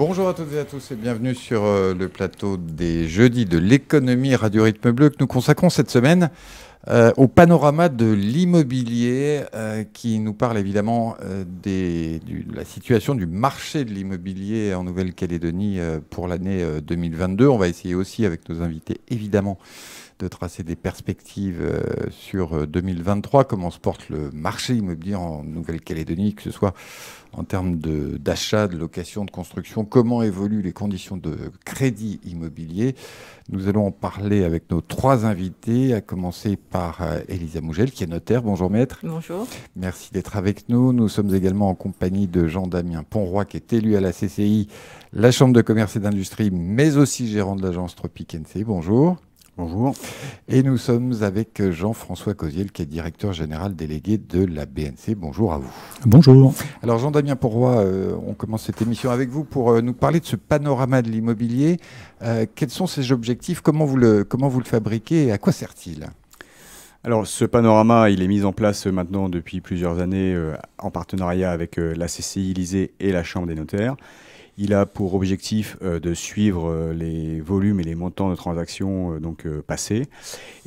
Bonjour à toutes et à tous et bienvenue sur euh, le plateau des jeudis de l'économie Radio Rythme Bleu que nous consacrons cette semaine euh, au panorama de l'immobilier euh, qui nous parle évidemment des, de la situation du marché de l'immobilier en Nouvelle-Calédonie pour l'année 2022. On va essayer aussi avec nos invités évidemment de tracer des perspectives euh, sur 2023, euh, comment se porte le marché immobilier en Nouvelle-Calédonie, que ce soit en termes d'achat, de, location, de construction, comment évoluent les conditions de crédit immobilier. Nous allons en parler avec nos trois invités, à commencer par euh, Elisa Mougel, qui est notaire. Bonjour maître. Bonjour. Merci d'être avec nous. Nous sommes également en compagnie de Jean-Damien Ponroy, qui est élu à la CCI, la Chambre de commerce et d'industrie, mais aussi gérant de l'agence Tropic NC. Bonjour. Bonjour. Et nous sommes avec Jean-François Cosiel, qui est directeur général délégué de la BNC. Bonjour à vous. Bonjour. Alors Jean-Damien Pourroy, euh, on commence cette émission avec vous pour euh, nous parler de ce panorama de l'immobilier. Euh, quels sont ses objectifs comment vous, le, comment vous le fabriquez à quoi sert-il alors ce panorama, il est mis en place maintenant depuis plusieurs années en partenariat avec la CCI Lisée et la Chambre des notaires. Il a pour objectif euh, de suivre euh, les volumes et les montants de transactions euh, donc passées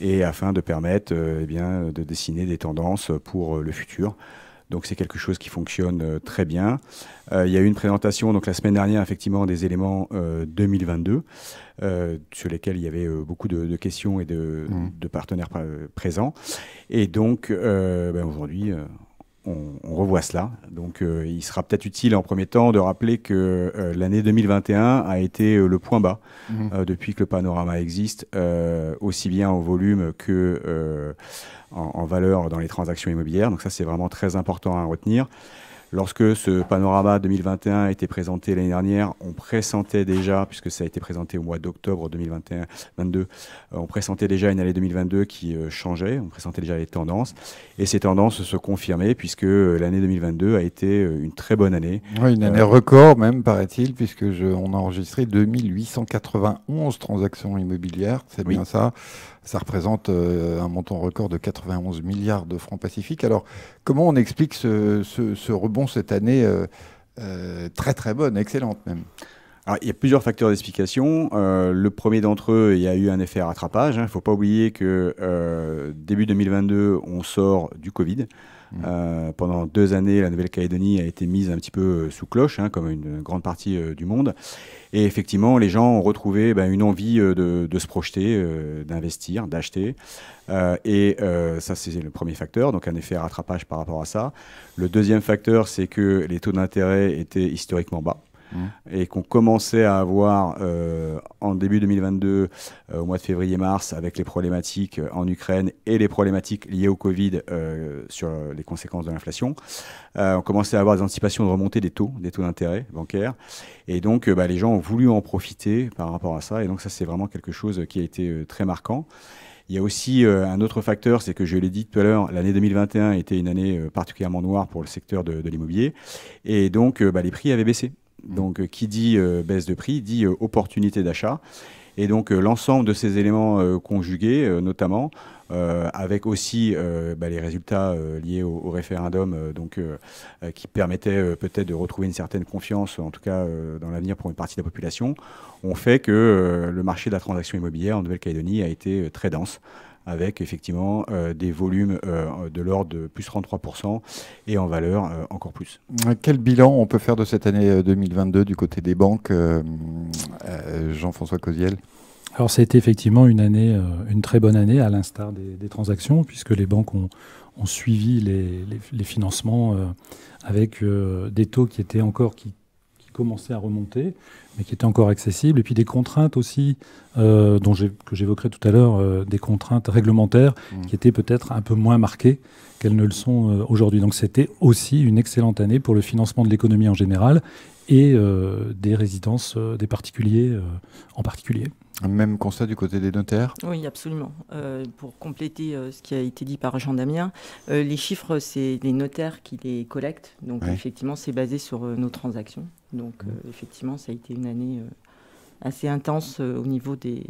et afin de permettre eh bien, de dessiner des tendances pour le futur. Donc c'est quelque chose qui fonctionne très bien. il y a eu une présentation donc la semaine dernière effectivement des éléments 2022 sur lesquels il y avait beaucoup de, questions et de, mmh. partenaires présents. Et donc ben, aujourd'hui on, revoit cela. Donc euh, il sera peut-être utile en premier temps de rappeler que euh, l'année 2021 a été euh, le point bas mhm. depuis que le panorama existe, aussi bien en volume que en, valeur dans les transactions immobilières. Donc ça c'est vraiment très important à retenir. Lorsque ce panorama 2021 a été présenté l'année dernière, on pressentait déjà, puisque ça a été présenté au mois d'octobre 2021-22, euh, on pressentait déjà une année 2022 qui euh, changeait, on pressentait déjà les tendances, et ces tendances se confirmaient, puisque euh, l'année 2022 a été une très bonne année. une année record même, paraît-il, puisque on a enregistré 2891 transactions immobilières, c'est bien ça ça représente un montant record de 91 milliards de francs pacifiques. Alors, comment on explique ce rebond cette année euh, euh, très très bonne, excellente même. il y a plusieurs facteurs d'explication. Euh, le premier d'entre eux, il y a eu un effet rattrapage. Il hein. ne faut pas oublier que début 2022, on sort du Covid. Euh, pendant deux années, la Nouvelle-Calédonie a été mise un petit peu euh, sous cloche, hein, comme une grande partie euh, du monde. Et effectivement, les gens ont retrouvé ben, une envie de, se projeter, d'investir, d'acheter. et ça, c'est le premier facteur, donc un effet rattrapage par rapport à ça. Le deuxième facteur, c'est que les taux d'intérêt étaient historiquement bas. Mmh. et qu'on commençait à avoir euh, en début 2022, euh, au mois de février-mars, avec les problématiques euh, en Ukraine et les problématiques liées au Covid sur les conséquences de l'inflation, on commençait à avoir des anticipations de remontée des taux, des taux d'intérêt bancaires. Et donc, bah, les gens ont voulu en profiter par rapport à ça. Et donc, ça, c'est vraiment quelque chose qui a été très marquant. Il y a aussi un autre facteur, c'est que je l'ai dit tout à l'heure, l'année 2021 était une année particulièrement noire pour le secteur de, l'immobilier. Et donc, bah, les prix avaient baissé. Mm. Donc, euh, qui dit euh, baisse de prix dit euh, opportunité d'achat. Et donc l'ensemble de ces éléments conjugués, notamment, avec aussi bah, les résultats liés au, référendum, qui permettaient peut-être de retrouver une certaine confiance, en tout cas dans l'avenir pour une partie de la population, ont fait que le marché de la transaction immobilière en Nouvelle-Calédonie a été très dense avec effectivement euh, des volumes euh, de l'ordre de plus 33% et en valeur euh, encore plus. Quel bilan on peut faire de cette année 2022 du côté des banques, Jean-François Cosiel alors, c'était effectivement une année, une très bonne année, à l'instar des, transactions, puisque les banques ont, suivi les, financements avec des taux qui étaient encore, qui, commençait à remonter, mais qui était encore accessible. Et puis des contraintes aussi, euh, dont que j'évoquerai tout à l'heure, euh, des contraintes réglementaires mmh. qui étaient peut-être un peu moins marquées qu'elles ne le sont euh, aujourd'hui. Donc c'était aussi une excellente année pour le financement de l'économie en général et des résidences des particuliers en particulier. Même constat du côté des notaires Oui, absolument. pour compléter ce qui a été dit par Jean Damien, les chiffres, c'est les notaires qui les collectent. Donc, effectivement, c'est basé sur nos transactions. Donc, mmh. euh, effectivement, ça a été une année euh, assez intense euh, au niveau des,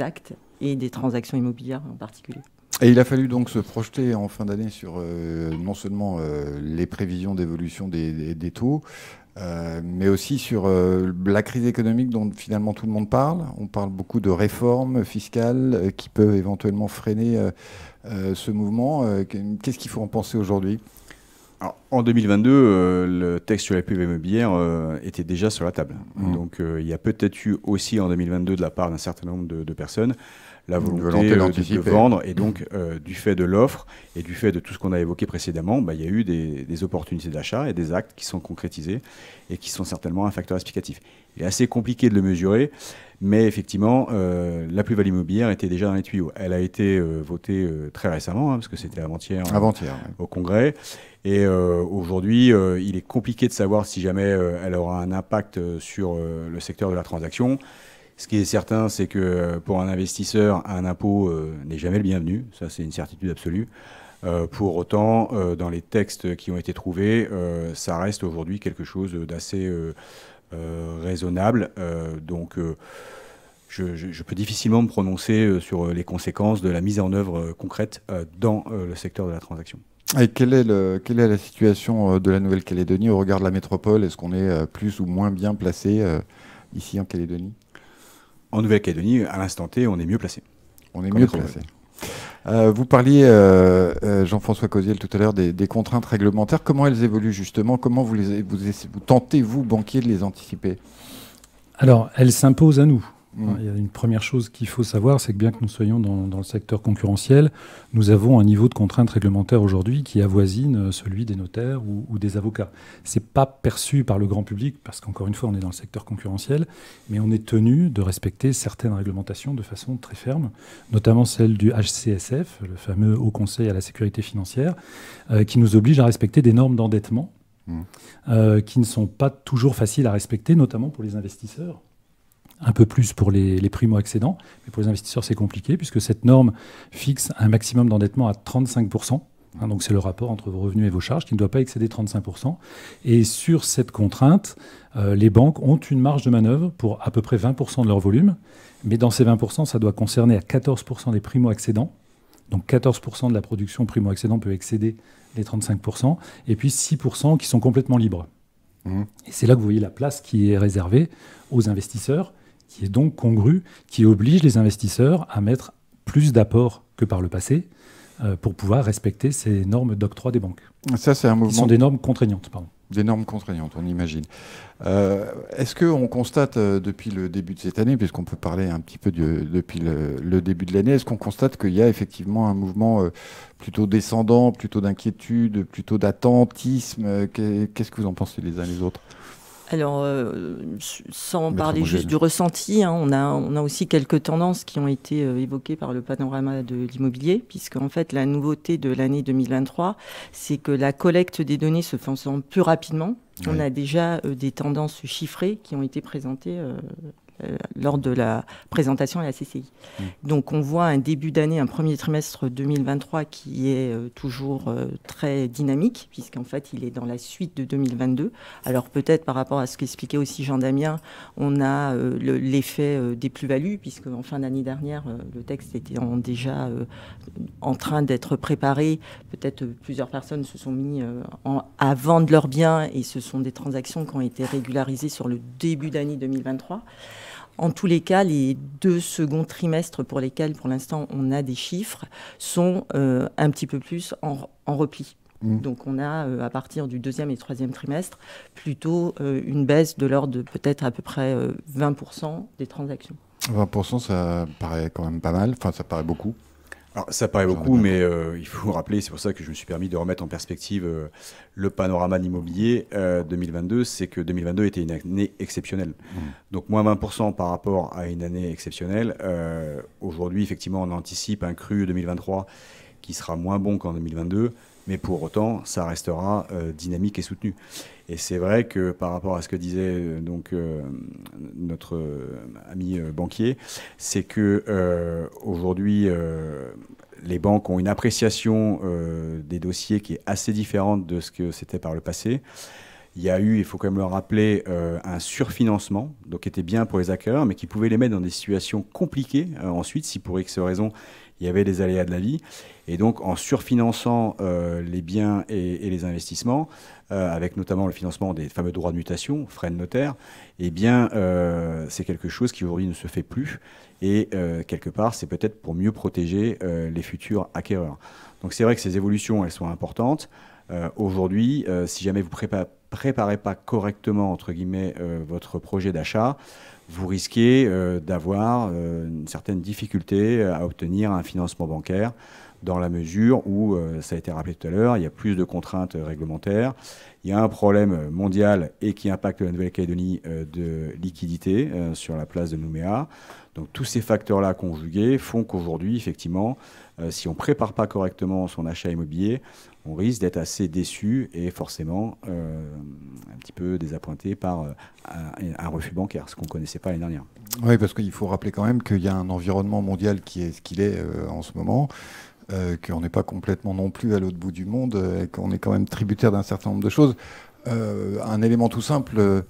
actes et des transactions immobilières en particulier. Et il a fallu donc se projeter en fin d'année sur non seulement les prévisions d'évolution des, taux, mais aussi sur la crise économique dont finalement tout le monde parle. On parle beaucoup de réformes fiscales qui peuvent éventuellement freiner ce mouvement. Qu'est-ce qu'il faut en penser aujourd'hui en 2022, euh, le texte sur la PV immobilière euh, était déjà sur la table. Mmh. Donc, euh, il y a peut-être eu aussi en 2022 de la part d'un certain nombre de, personnes la volonté, de, vendre. Et donc, du fait de l'offre et du fait de tout ce qu'on a évoqué précédemment, bah, il y a eu des opportunités d'achat et des actes qui sont concrétisés et qui sont certainement un facteur explicatif. Il est assez compliqué de le mesurer. Mais effectivement, euh, la plus-value immobilière était déjà dans les tuyaux. Elle a été euh, votée euh, très récemment, hein, parce que c'était avant-hier avant au Congrès. Et aujourd'hui, il est compliqué de savoir si jamais elle aura un impact sur le secteur de la transaction. Ce qui est certain, c'est que pour un investisseur, un impôt n'est jamais le bienvenu. Ça, c'est une certitude absolue. pour autant, dans les textes qui ont été trouvés, ça reste aujourd'hui quelque chose d'assez euh, raisonnable. Euh, donc. Euh, je, peux difficilement me prononcer sur les conséquences de la mise en œuvre concrète dans le secteur de la transaction. Et quelle est, le, quelle est la situation de la Nouvelle-Calédonie au regard de la métropole Est-ce qu'on est plus ou moins bien placé ici en Calédonie En Nouvelle-Calédonie, à l'instant T, on est mieux placé. On est mieux placé. Euh, vous parliez, euh, euh, Jean-François Cosiel, tout à l'heure des, contraintes réglementaires. Comment elles évoluent justement Comment vous, les, vous tentez, vous, banquier, de les anticiper Alors, elles s'imposent à nous. Mm. Il y a une première chose qu'il faut savoir, c'est que bien que nous soyons dans, le secteur concurrentiel, nous avons un niveau de contrainte réglementaire aujourd'hui qui avoisine euh, celui des notaires ou, des avocats. C'est pas perçu par le grand public parce qu'encore une fois, on est dans le secteur concurrentiel, mais on est tenu de respecter certaines réglementations de façon très ferme, notamment celle du HCSF, le fameux Haut Conseil à la sécurité financière, euh, qui nous oblige à respecter des normes d'endettement. Mm. Euh, qui ne sont pas toujours faciles à respecter, notamment pour les investisseurs un peu plus pour les, les primo-accédants, mais pour les investisseurs, c'est compliqué, puisque cette norme fixe un maximum d'endettement à 35%. Hein, donc c'est le rapport entre vos revenus et vos charges qui ne doit pas excéder 35%. Et sur cette contrainte, euh, les banques ont une marge de manœuvre pour à peu près 20% de leur volume, mais dans ces 20%, ça doit concerner à 14% des primo-accédants. Donc 14% de la production primo-accédant peut excéder les 35%, et puis 6% qui sont complètement libres. Mmh. Et c'est là que vous voyez la place qui est réservée aux investisseurs qui est donc congrue, qui oblige les investisseurs à mettre plus d'apports que par le passé euh, pour pouvoir respecter ces normes d'octroi des banques. Ça, c'est un mouvement. Qui sont des normes contraignantes, pardon. Des normes contraignantes, on imagine. Euh, est-ce qu'on constate euh, depuis le début de cette année, puisqu'on peut parler un petit peu depuis le, début de l'année, est-ce qu'on constate qu'il y a effectivement un mouvement plutôt descendant, plutôt d'inquiétude, plutôt d'attentisme Qu'est-ce que vous en pensez les uns les autres alors, euh, sans parler juste du ressenti, hein, on, a, on a aussi quelques tendances qui ont été euh, évoquées par le panorama de l'immobilier, puisque en fait la nouveauté de l'année 2023, c'est que la collecte des données se en plus rapidement, on a déjà euh, des tendances chiffrées qui ont été présentées euh, lors de la présentation à la CCI. Mmh. Donc on voit un début d'année, un premier trimestre 2023 qui est euh, toujours euh, très dynamique, puisqu'en fait il est dans la suite de 2022. Alors peut-être par rapport à ce qu'expliquait aussi Jean Damien, on a l'effet des plus-values, puisque en fin d'année dernière, le texte était déjà en train d'être préparé. Peut-être plusieurs personnes se sont mis à vendre leurs biens et ce sont des transactions qui ont été régularisées sur le début d'année 2023. En tous les cas, les deux secondes trimestres pour lesquels, pour l'instant, on a des chiffres, sont euh, un petit peu plus en, repli. Mmh. Donc on a, euh, à partir du deuxième et troisième trimestre, plutôt euh, une baisse de l'ordre de peut-être à peu près 20% des transactions. 20%, ça paraît quand même pas mal, enfin ça paraît beaucoup ça paraît beaucoup, mais euh, il faut rappeler, c'est pour ça que je me suis permis de remettre en perspective euh, le panorama de 2022, euh, c'est que 2022 était une année exceptionnelle. Mmh. Donc, moins 20% par rapport à une année exceptionnelle. Aujourd'hui, effectivement, on anticipe un cru 2023 qui sera moins bon qu'en 2022 mais pour autant, ça restera euh, dynamique et soutenu. Et c'est vrai que par rapport à ce que disait euh, donc euh, notre ami banquier, c'est que aujourd'hui les banques ont une appréciation des dossiers qui est assez différente de ce que c'était par le passé. Il y a eu, il faut quand même le rappeler, un surfinancement, donc qui était bien pour les acquéreurs, mais qui pouvait les mettre dans des situations compliquées ensuite, si pour X raisons il y avait des aléas de la vie. Et donc, en surfinançant euh, les biens et, les investissements, euh, avec notamment le financement des fameux droits de mutation, frais de notaire, eh bien, euh, c'est quelque chose qui aujourd'hui ne se fait plus. Et quelque part, c'est peut-être pour mieux protéger les futurs acquéreurs. Donc, c'est vrai que ces évolutions, elles sont importantes. aujourd'hui, si jamais vous ne préparez pas correctement, entre guillemets, votre projet d'achat, vous risquez euh, d'avoir euh, une certaine difficulté à obtenir un financement bancaire dans la mesure où, euh, ça a été rappelé tout à l'heure, il y a plus de contraintes réglementaires, il y a un problème mondial et qui impacte la Nouvelle-Calédonie de liquidité sur la place de Nouméa. Donc tous ces facteurs-là conjugués font qu'aujourd'hui, effectivement, euh, si on ne prépare pas correctement son achat immobilier, on risque d'être assez déçu et forcément euh, un petit peu désappointé par euh, un, refus bancaire, ce qu'on ne connaissait pas l'année dernière. Oui, parce qu'il faut rappeler quand même qu'il y a un environnement mondial qui est ce qu'il est en ce moment. qu'on n'est pas complètement non plus à l'autre bout du monde, et qu'on est quand même tributaire d'un certain nombre de choses. un élément tout simple,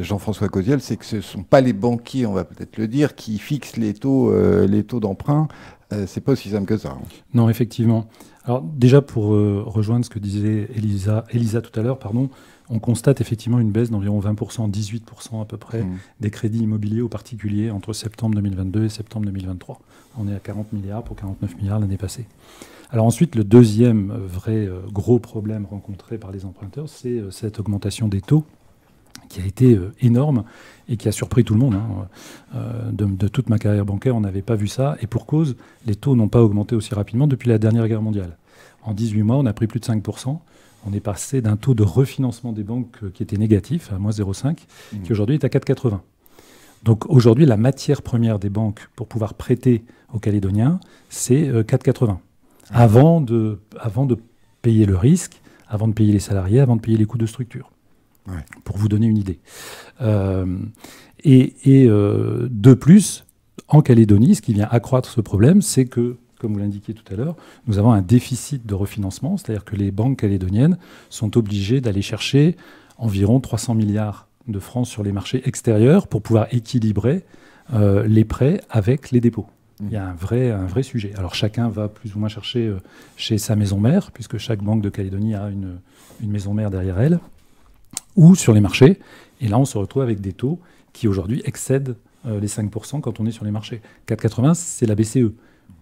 Jean-François Cosiel, c'est que ce ne sont pas les banquiers, on va peut-être le dire, qui fixent les taux, les taux d'emprunt. Euh, c'est pas aussi simple que ça. Hein. Non, effectivement. Alors déjà pour euh, rejoindre ce que disait Elisa, Elisa tout à l'heure, pardon, on constate effectivement une baisse d'environ 20%, 18% à peu près mmh. des crédits immobiliers aux particuliers entre septembre 2022 et septembre 2023. On est à 40 milliards pour 49 milliards l'année passée. Alors ensuite, le deuxième vrai euh, gros problème rencontré par les emprunteurs, c'est cette augmentation des taux qui a été euh, énorme et qui a surpris tout le monde. Hein. Euh, de, toute ma carrière bancaire, on n'avait pas vu ça. Et pour cause, les taux n'ont pas augmenté aussi rapidement depuis la dernière guerre mondiale. En 18 mois, on a pris plus de 5%. On est passé d'un taux de refinancement des banques euh, qui était négatif, à moins 0,5, mmh. qui aujourd'hui est à 4,80. Donc aujourd'hui, la matière première des banques pour pouvoir prêter aux Calédoniens, c'est 4,80. Ah. avant de payer le risque, avant de payer les salariés, avant de payer les coûts de structure pour vous donner une idée. Euh, et, euh, de plus, en Calédonie, ce qui vient accroître ce problème, c'est que comme vous l'indiquiez tout à l'heure, nous avons un déficit de refinancement, c'est-à-dire que les banques calédoniennes sont obligées d'aller chercher environ 300 milliards de francs sur les marchés extérieurs pour pouvoir équilibrer euh, les prêts avec les dépôts. Mmh. Il y a un vrai, un vrai sujet. Alors chacun va plus ou moins chercher chez sa maison mère, puisque chaque banque de Calédonie a une maison mère derrière elle ou sur les marchés. Et là, on se retrouve avec des taux qui aujourd'hui excèdent euh, les 5% quand on est sur les marchés. 4,80, c'est la BCE.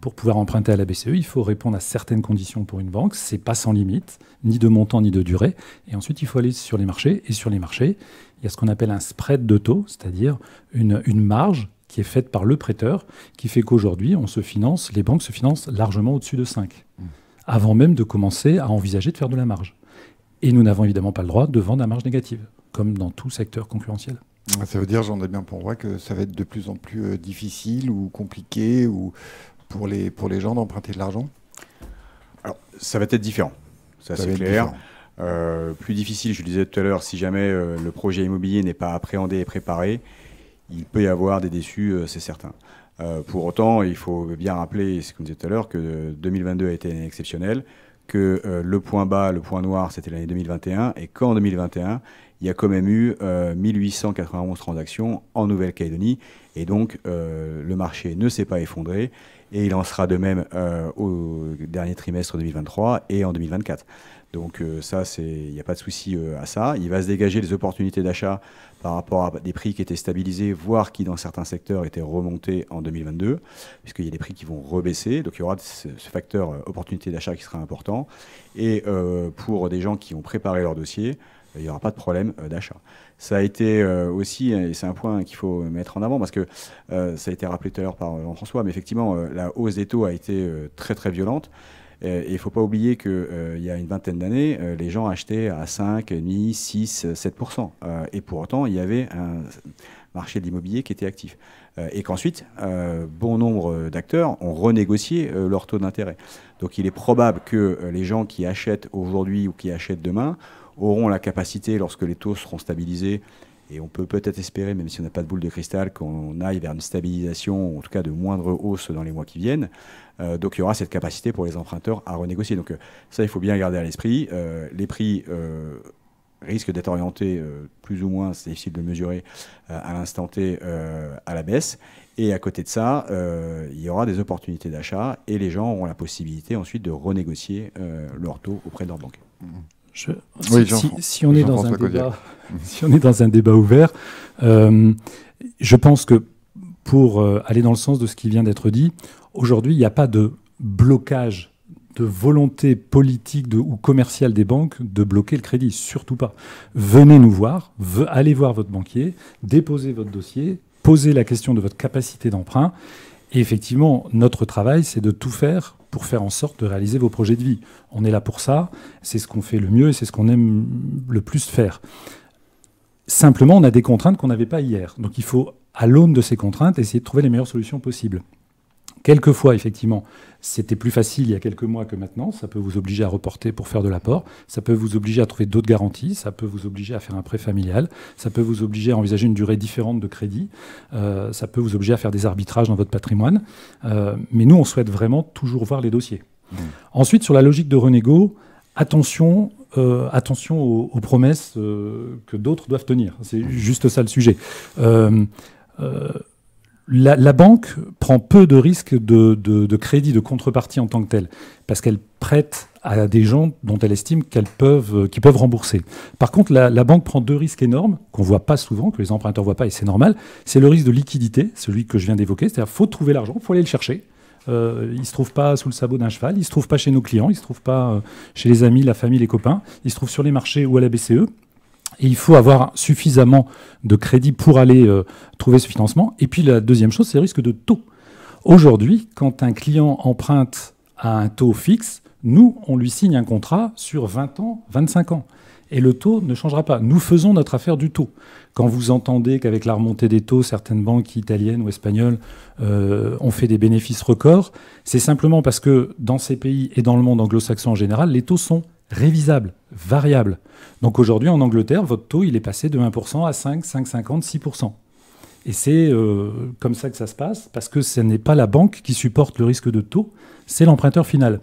Pour pouvoir emprunter à la BCE, il faut répondre à certaines conditions pour une banque. C'est pas sans limite, ni de montant ni de durée. Et ensuite, il faut aller sur les marchés. Et sur les marchés, il y a ce qu'on appelle un spread de taux, c'est-à-dire une, marge qui est faite par le prêteur, qui fait qu'aujourd'hui, on se finance, les banques se financent largement au-dessus de 5, mmh. avant même de commencer à envisager de faire de la marge. Et nous n'avons évidemment pas le droit de vendre à marge négative, comme dans tout secteur concurrentiel. Ah, ça veut dire, j'en ai bien pour moi, que ça va être de plus en plus euh, difficile ou compliqué ou pour, les, pour les gens d'emprunter de l'argent Alors, ça va être différent. Ça, c'est clair. Euh, plus difficile, je le disais tout à l'heure, si jamais euh, le projet immobilier n'est pas appréhendé et préparé, il peut y avoir des déçus, c'est certain. pour autant, il faut bien rappeler, ce qu'on disait tout à l'heure, que 2022 a été exceptionnel que euh, le point bas, le point noir, c'était l'année 2021, et qu'en 2021, il y a quand même eu 1891 euh, transactions en Nouvelle-Calédonie, et donc euh, le marché ne s'est pas effondré, et il en sera de même euh, au dernier trimestre 2023 et en 2024. Donc euh, ça, ça, il n'y a pas de souci euh, à ça. Il va se dégager des opportunités d'achat par rapport à des prix qui étaient stabilisés, voire qui dans certains secteurs étaient remontés en 2022, puisqu'il y a des prix qui vont rebaisser. Donc il y aura ce, facteur opportunité d'achat qui sera important. Et pour des gens qui ont préparé leur dossier, il n'y aura pas de problème euh, d'achat. Ça a été euh, aussi, et c'est un point qu'il faut mettre en avant, parce que euh, ça a été rappelé tout à l'heure par Jean-François, mais effectivement, la hausse des taux a été très très violente. Et il ne faut pas oublier qu'il y a une vingtaine d'années, les gens achetaient à 5, 6, 7%. et pour autant, il y avait un marché de l'immobilier qui était actif. et qu'ensuite, bon nombre d'acteurs ont renégocié leur taux d'intérêt. Donc il est probable que les gens qui achètent aujourd'hui ou qui achètent demain auront la capacité, lorsque les taux seront stabilisés, et on peut peut-être espérer, même si on n'a pas de boule de cristal, qu'on aille vers une stabilisation, en tout cas de moindre hausse dans les mois qui viennent. Euh, donc il y aura cette capacité pour les emprunteurs à renégocier. Donc euh, ça, il faut bien garder à l'esprit. Euh, les prix risquent d'être orientés plus ou moins, c'est difficile de le mesurer à l'instant T, à la baisse. Et à côté de ça, il y aura des opportunités d'achat et les gens auront la possibilité ensuite de renégocier leur taux auprès de leur banque. Mmh si, on est dans un débat, ouvert, euh, je pense que pour euh, aller dans le sens de ce qui vient d'être dit, aujourd'hui, il n'y a pas de blocage de volonté politique ou commerciale des banques de bloquer le crédit, surtout pas. Venez nous voir, allez voir votre banquier, déposez votre dossier, posez la question de votre capacité d'emprunt. Et effectivement, notre travail, c'est de tout faire pour faire en sorte de réaliser vos projets de vie. On est là pour ça, c'est ce qu'on fait le mieux et c'est ce qu'on aime le plus faire. Simplement, on a des contraintes qu'on n'avait pas hier. Donc il faut, à l'aune de ces contraintes, essayer de trouver les meilleures solutions possibles. Quelquefois, effectivement, c'était plus facile il y a quelques mois que maintenant. Ça peut vous obliger à reporter pour faire de l'apport. Ça peut vous obliger à trouver d'autres garanties. Ça peut vous obliger à faire un prêt familial. Ça peut vous obliger à envisager une durée différente de crédit. Euh, ça peut vous obliger à faire des arbitrages dans votre patrimoine. Euh, mais nous, on souhaite vraiment toujours voir les dossiers. Mmh. Ensuite, sur la logique de renégo, attention, euh, attention aux, promesses que d'autres doivent tenir. C'est juste ça le sujet. Euh, la, banque prend peu de risques de, de, crédit, de contrepartie en tant que telle, parce qu'elle prête à des gens dont elle estime peuvent, euh, qu'ils peuvent rembourser. Par contre, la, banque prend deux risques énormes qu'on voit pas souvent, que les emprunteurs voient pas, et c'est normal. C'est le risque de liquidité, celui que je viens d'évoquer, c'est-à-dire faut trouver l'argent, faut aller le chercher. Euh, il se trouve pas sous le sabot d'un cheval, il se trouve pas chez nos clients, il se trouve pas euh, chez les amis, la famille, les copains, il se trouve sur les marchés ou à la BCE il faut avoir suffisamment de crédit pour aller euh, trouver ce financement. Et puis la deuxième chose, c'est le risque de taux. Aujourd'hui, quand un client emprunte à un taux fixe, nous, on lui signe un contrat sur 20 ans, 25 ans. Et le taux ne changera pas. Nous faisons notre affaire du taux. Quand vous entendez qu'avec la remontée des taux, certaines banques italiennes ou espagnoles euh, ont fait des bénéfices records, c'est simplement parce que dans ces pays et dans le monde anglo-saxon en général, les taux sont révisable, variable. Donc aujourd'hui, en Angleterre, votre taux, il est passé de 1% à 5, 5,50, 6%. Et c'est euh, comme ça que ça se passe, parce que ce n'est pas la banque qui supporte le risque de taux, c'est l'emprunteur final.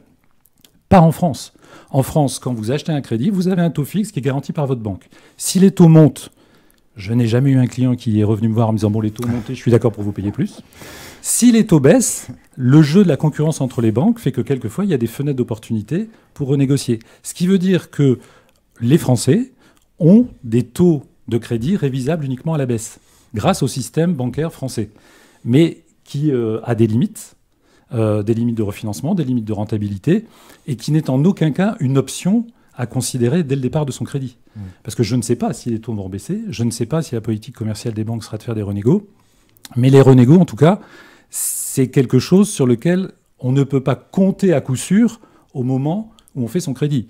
Pas en France. En France, quand vous achetez un crédit, vous avez un taux fixe qui est garanti par votre banque. Si les taux montent, je n'ai jamais eu un client qui est revenu me voir en me disant Bon, les taux ont monté, je suis d'accord pour vous payer plus. Si les taux baissent, le jeu de la concurrence entre les banques fait que quelquefois, il y a des fenêtres d'opportunité pour renégocier. Ce qui veut dire que les Français ont des taux de crédit révisables uniquement à la baisse, grâce au système bancaire français, mais qui euh, a des limites. Euh, des limites de refinancement, des limites de rentabilité, et qui n'est en aucun cas une option à considérer dès le départ de son crédit. Mmh. Parce que je ne sais pas si les taux vont baisser, je ne sais pas si la politique commerciale des banques sera de faire des renégos, mais les renégos, en tout cas, c'est quelque chose sur lequel on ne peut pas compter à coup sûr au moment où on fait son crédit.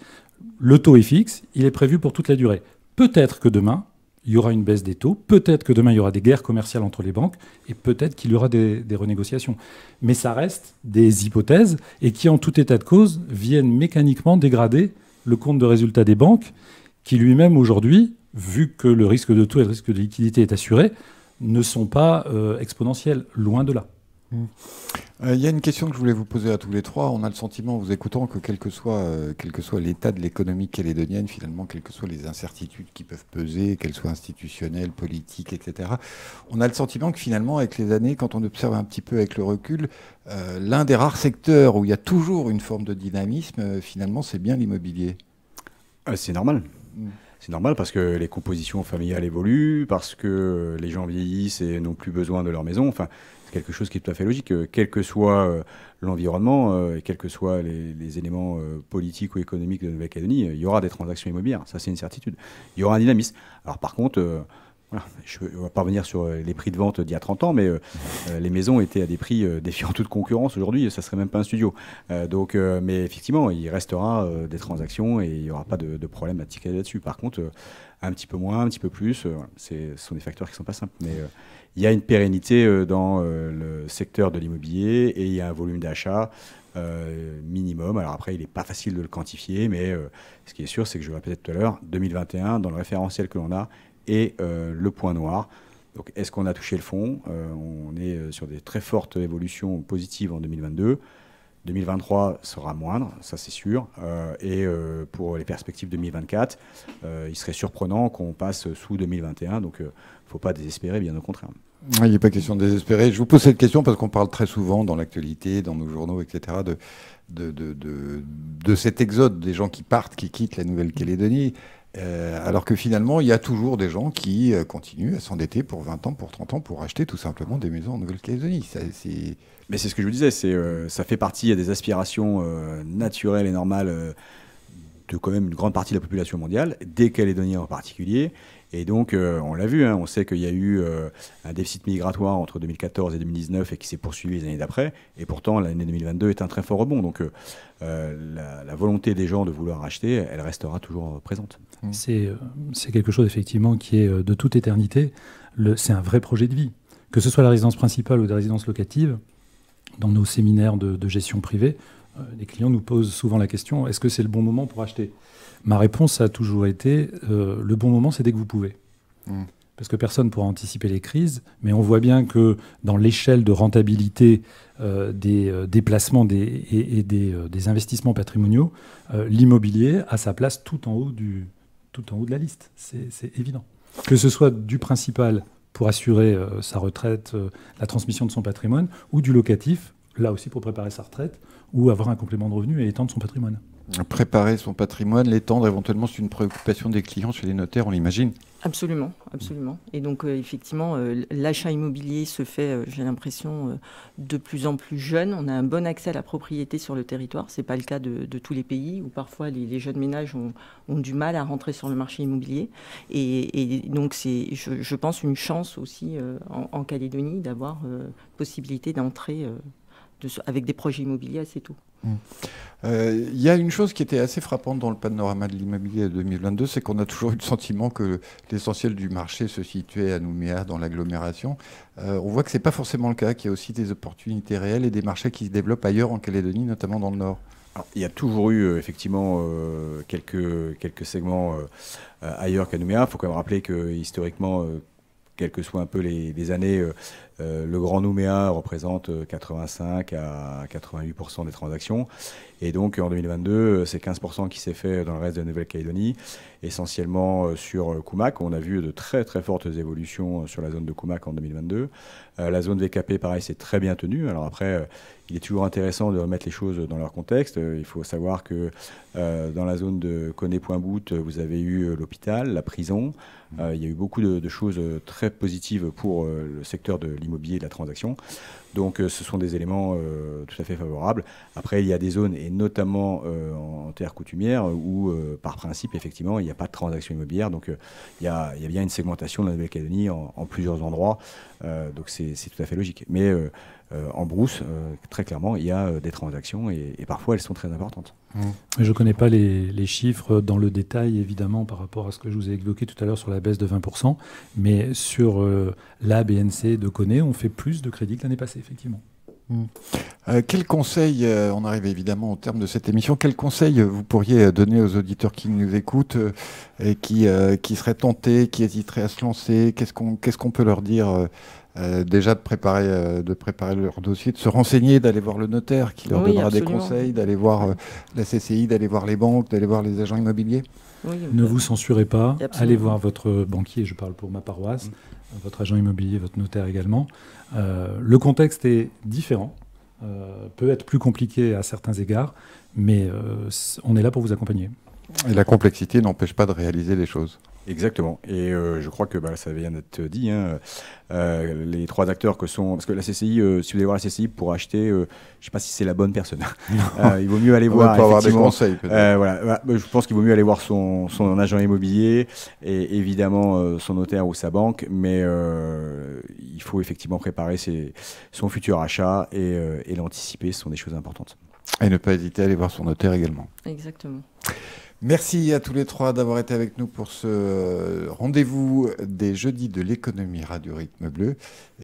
Le taux est fixe, il est prévu pour toute la durée. Peut-être que demain, il y aura une baisse des taux, peut-être que demain, il y aura des guerres commerciales entre les banques, et peut-être qu'il y aura des, des, renégociations. Mais ça reste des hypothèses, et qui, en tout état de cause, viennent mécaniquement dégrader le compte de résultat des banques, qui lui-même aujourd'hui, vu que le risque de taux et le risque de liquidité est assuré, ne sont pas euh, exponentiels, loin de là. Euh, il y a une question que je voulais vous poser à tous les trois. On a le sentiment, en vous écoutant, que quel que soit, euh, quel que soit l'état de l'économie calédonienne, finalement, quelles que soient les incertitudes qui peuvent peser, qu'elles soient institutionnelles, politiques, etc., on a le sentiment que finalement, avec les années, quand on observe un petit peu avec le recul, euh, l'un des rares secteurs où il y a toujours une forme de dynamisme, finalement, c'est bien l'immobilier. Ah, c'est normal. Mm. c'est normal parce que les compositions familiales évoluent, parce que les gens vieillissent et n'ont plus besoin de leur maison. Enfin, quelque chose qui est tout à fait logique, euh, quel que soit euh, l'environnement euh, et quels que soient les, éléments politiques ou économiques de Nouvelle-Calédonie, il y aura des transactions immobilières, ça c'est une certitude. Il y aura un dynamisme. Alors par contre voilà, je ne vais pas revenir sur euh, les prix de vente d'il y a 30 ans, mais euh, euh, les maisons étaient à des prix défiant toute concurrence. Aujourd'hui, ça ne serait même pas un studio. donc, mais effectivement, il restera des transactions et il n'y aura pas de, problème à ticket là-dessus. Par contre, un petit peu moins, un petit peu plus, ce sont des facteurs qui ne sont pas simples. Mais il y a une pérennité dans le secteur de l'immobilier et il y a un volume d'achat minimum. Alors après, il n'est pas facile de le quantifier, mais ce qui est sûr, c'est que je peut-être tout à l'heure, 2021, dans le référentiel que l'on a, et euh, le point noir. Donc, est-ce qu'on a touché le fond euh, On est euh, sur des très fortes évolutions positives en 2022. 2023 sera moindre, ça c'est sûr. et pour les perspectives 2024, il serait surprenant qu'on passe sous 2021. Donc, il ne faut pas désespérer, bien au contraire. Ah, il n'est pas question de désespérer. Je vous pose cette question parce qu'on parle très souvent dans l'actualité, dans nos journaux, etc., de, de, de, de, cet exode des gens qui partent, qui quittent la Nouvelle-Calédonie. Euh, alors que finalement, il y a toujours des gens qui euh, continuent à s'endetter pour 20 ans, pour 30 ans, pour acheter tout simplement des maisons en Nouvelle-Calédonie. Mais c'est ce que je vous disais, c'est, euh, ça fait partie des aspirations naturelles et normales de quand même une grande partie de la population mondiale, des Calédoniens en particulier. Et donc, euh, on l'a vu, hein, on sait qu'il y a eu euh, un déficit migratoire entre 2014 et 2019 et qui s'est poursuivi les années d'après. Et pourtant, l'année 2022 est un très fort rebond. Donc, euh, la, volonté des gens de vouloir acheter, elle restera toujours présente. Mmh. C'est quelque chose, effectivement, qui est de toute éternité. C'est un vrai projet de vie. Que ce soit la résidence principale ou la résidence locative, dans nos séminaires de gestion privée, euh, les clients nous posent souvent la question est-ce que c'est le bon moment pour acheter Ma réponse a toujours été euh, le bon moment, c'est dès que vous pouvez. Hmm. Parce que personne ne pourra anticiper les crises, mais on voit bien que dans l'échelle de rentabilité euh, des déplacements et, des, des, investissements patrimoniaux, l'immobilier a sa place tout en haut, du, tout en haut de la liste. C'est évident. Que ce soit du principal pour assurer sa retraite, la transmission de son patrimoine, ou du locatif là aussi pour préparer sa retraite, ou avoir un complément de revenu et étendre son patrimoine. Préparer son patrimoine, l'étendre éventuellement, c'est une préoccupation des clients chez les notaires, on l'imagine Absolument, absolument. Et donc euh, effectivement, euh, l'achat immobilier se fait, euh, j'ai l'impression, de plus en plus jeune. On a un bon accès à la propriété sur le territoire. Ce n'est pas le cas de, tous les pays où parfois les, jeunes ménages ont, du mal à rentrer sur le marché immobilier. Et, donc c'est, je, pense, une chance aussi en, en, Calédonie d'avoir possibilité d'entrer avec des projets immobiliers, c'est tout. Hum. Euh, il y a une chose qui était assez frappante dans le panorama de l'immobilier 2022, c'est qu'on a toujours eu le sentiment que l'essentiel du marché se situait à Nouméa, dans l'agglomération. Euh, on voit que ce n'est pas forcément le cas, qu'il y a aussi des opportunités réelles et des marchés qui se développent ailleurs en Calédonie, notamment dans le Nord. il y a toujours eu euh, effectivement quelques, quelques segments ailleurs qu'à Nouméa. Il faut quand même rappeler que historiquement, quelles que soient un peu les, les années, euh, le Grand Nouméa représente 85 euh, à 88% des transactions. Et donc en 2022, euh, c'est 15% qui s'est fait dans le reste de la Nouvelle-Calédonie, essentiellement sur Koumak. On a vu de très très fortes évolutions sur la zone de Koumak en 2022. la zone VKP, pareil, c'est très bien tenue. Alors après, il est toujours intéressant de remettre les choses dans leur contexte. Il faut savoir que dans la zone de Coné-Point-Bout, vous avez eu l'hôpital, la prison. Mmh. il y a eu beaucoup de, de choses très positives pour le secteur de l'immigration de la transaction. Donc euh, ce sont des éléments euh, tout à fait favorables. Après, il y a des zones, et notamment euh, en terre coutumière, où par principe, effectivement, il n'y a pas de transaction immobilière. Donc il y, a, bien une segmentation de la Nouvelle-Calédonie en, plusieurs endroits. Euh, donc c'est tout à fait logique. Mais euh, euh, en brousse, très clairement, il y a des transactions et, parfois elles sont très importantes. Je ne connais pas les, chiffres dans le détail, évidemment, par rapport à ce que je vous ai évoqué tout à l'heure sur la baisse de 20%, mais sur la BNC de Coné, on fait plus de crédits que l'année passée, effectivement. Euh, quel conseil, euh, on arrive évidemment au terme de cette émission, quel conseil euh, vous pourriez donner aux auditeurs qui nous écoutent et qui, qui seraient tentés, qui hésiteraient à se lancer Qu'est-ce qu'on peut leur dire Déjà de préparer, de préparer leur dossier, de se renseigner, d'aller voir le notaire qui leur donnera des conseils, d'aller voir la CCI, d'aller voir les banques, d'aller voir les agents immobiliers Ne vous censurez pas, allez voir votre banquier, je parle pour ma paroisse. Mm votre agent immobilier, votre notaire également. Euh, le contexte est différent, euh, peut être plus compliqué à certains égards, mais euh, on est là pour vous accompagner. Et la complexité n'empêche pas de réaliser les choses. Exactement. Et euh, je crois que bah, ça vient d'être dit. Hein, euh, les trois acteurs que sont. Parce que la CCI, euh, si vous allez voir la CCI pour acheter, je ne sais pas si c'est la bonne personne. il vaut mieux aller voir. Pour avoir des conseils. voilà. Bah, bah, je pense qu'il vaut mieux aller voir son, agent immobilier et évidemment son notaire ou sa banque. Mais il faut effectivement préparer son futur achat et, et l'anticiper. Ce sont des choses importantes. Et ne pas hésiter à aller voir son notaire également. Exactement. Merci à tous les trois d'avoir été avec nous pour ce euh, rendez-vous des jeudis de l'économie Radio Rythme Bleu.